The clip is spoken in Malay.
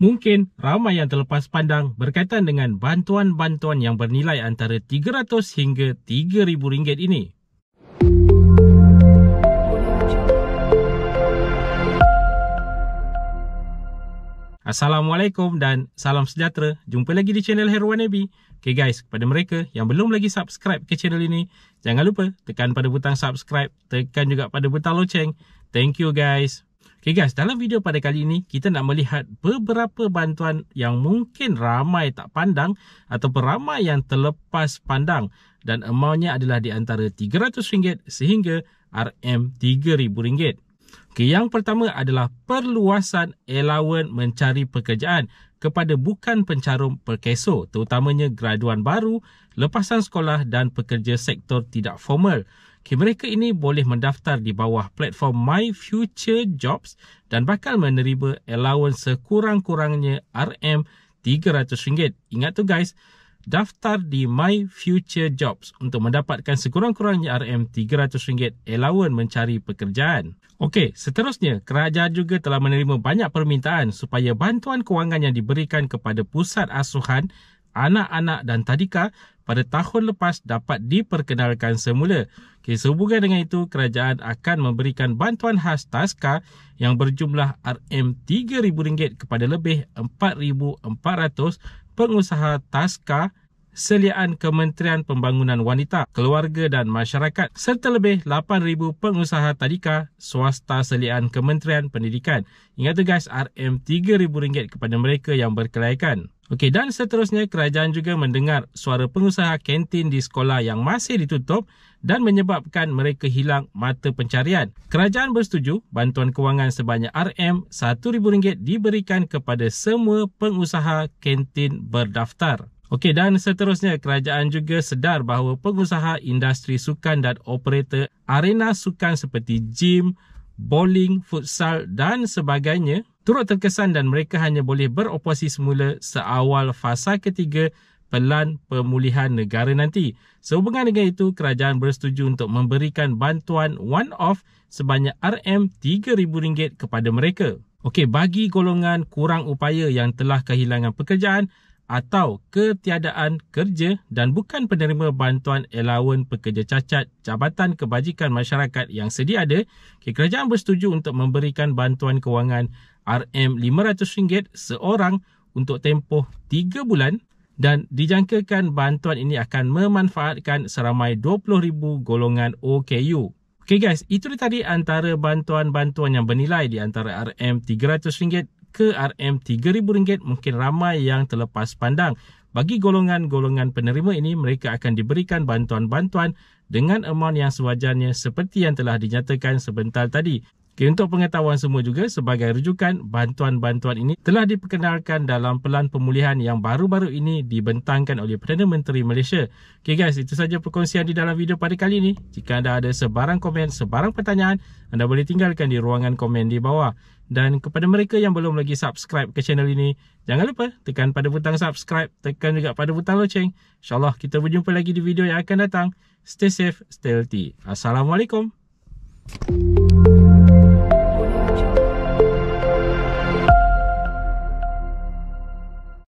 mungkin ramai yang terlepas pandang berkaitan dengan bantuan-bantuan yang bernilai antara 300 hingga 3000 ringgit ini. Assalamualaikum dan salam sejahtera. Jumpa lagi di channel Herwan Abi. Okay guys, kepada mereka yang belum lagi subscribe ke channel ini, jangan lupa tekan pada butang subscribe, tekan juga pada butang loceng. Thank you guys. Okay guys, dalam video pada kali ini, kita nak melihat beberapa bantuan yang mungkin ramai tak pandang atau ramai yang terlepas pandang dan amountnya adalah di antara RM300 sehingga RM3,000. Okay, yang pertama adalah perluasan allowance mencari pekerjaan kepada bukan pencarum perkeso, terutamanya graduan baru, lepasan sekolah dan pekerja sektor tidak formal. Okay, mereka ini boleh mendaftar di bawah platform My Future Jobs dan bakal menerima allowance sekurang-kurangnya RM300. Ingat tu guys, daftar di My Future Jobs untuk mendapatkan sekurang-kurangnya RM300 allowance mencari pekerjaan. Okey, seterusnya, kerajaan juga telah menerima banyak permintaan supaya bantuan kewangan yang diberikan kepada pusat asuhan anak-anak dan tadika pada tahun lepas dapat diperkenalkan semula. Okay, sehubungan dengan itu, kerajaan akan memberikan bantuan khas TASKA yang berjumlah RM3,000 kepada lebih 4,400 pengusaha TASKA seliaan Kementerian Pembangunan Wanita, Keluarga dan Masyarakat serta lebih 8,000 pengusaha tadika swasta seliaan Kementerian Pendidikan. Ingat tu guys, RM3,000 kepada mereka yang berkelaikan. Okey dan seterusnya kerajaan juga mendengar suara pengusaha kantin di sekolah yang masih ditutup dan menyebabkan mereka hilang mata pencarian. Kerajaan bersetuju bantuan kewangan sebanyak RM1000 diberikan kepada semua pengusaha kantin berdaftar. Okey dan seterusnya kerajaan juga sedar bahawa pengusaha industri sukan dan operator arena sukan seperti gym, bowling, futsal dan sebagainya turut terkesan dan mereka hanya boleh beroperasi semula seawal fasa ketiga pelan pemulihan negara nanti. Sehubungan dengan itu, kerajaan bersetuju untuk memberikan bantuan one-off sebanyak RM3,000 kepada mereka. Okey, bagi golongan kurang upaya yang telah kehilangan pekerjaan, atau ketiadaan kerja dan bukan penerima bantuan elawan pekerja cacat Jabatan Kebajikan Masyarakat yang sedia ada, kerajaan bersetuju untuk memberikan bantuan kewangan RM500 seorang untuk tempoh 3 bulan dan dijangkakan bantuan ini akan memanfaatkan seramai 20,000 golongan OKU. Okay guys, itu tadi antara bantuan-bantuan yang bernilai di antara RM300 ke RM3000 mungkin ramai yang terlepas pandang. Bagi golongan-golongan penerima ini mereka akan diberikan bantuan-bantuan dengan amount yang sewajarnya seperti yang telah dinyatakan sebentar tadi. Okay, untuk pengetahuan semua juga, sebagai rujukan, bantuan-bantuan ini telah diperkenalkan dalam pelan pemulihan yang baru-baru ini dibentangkan oleh Perdana Menteri Malaysia. Okay guys, itu saja perkongsian di dalam video pada kali ini. Jika anda ada sebarang komen, sebarang pertanyaan, anda boleh tinggalkan di ruangan komen di bawah. Dan kepada mereka yang belum lagi subscribe ke channel ini, jangan lupa tekan pada butang subscribe, tekan juga pada butang loceng. InsyaAllah kita berjumpa lagi di video yang akan datang. Stay safe, stay healthy. Assalamualaikum. Thank you.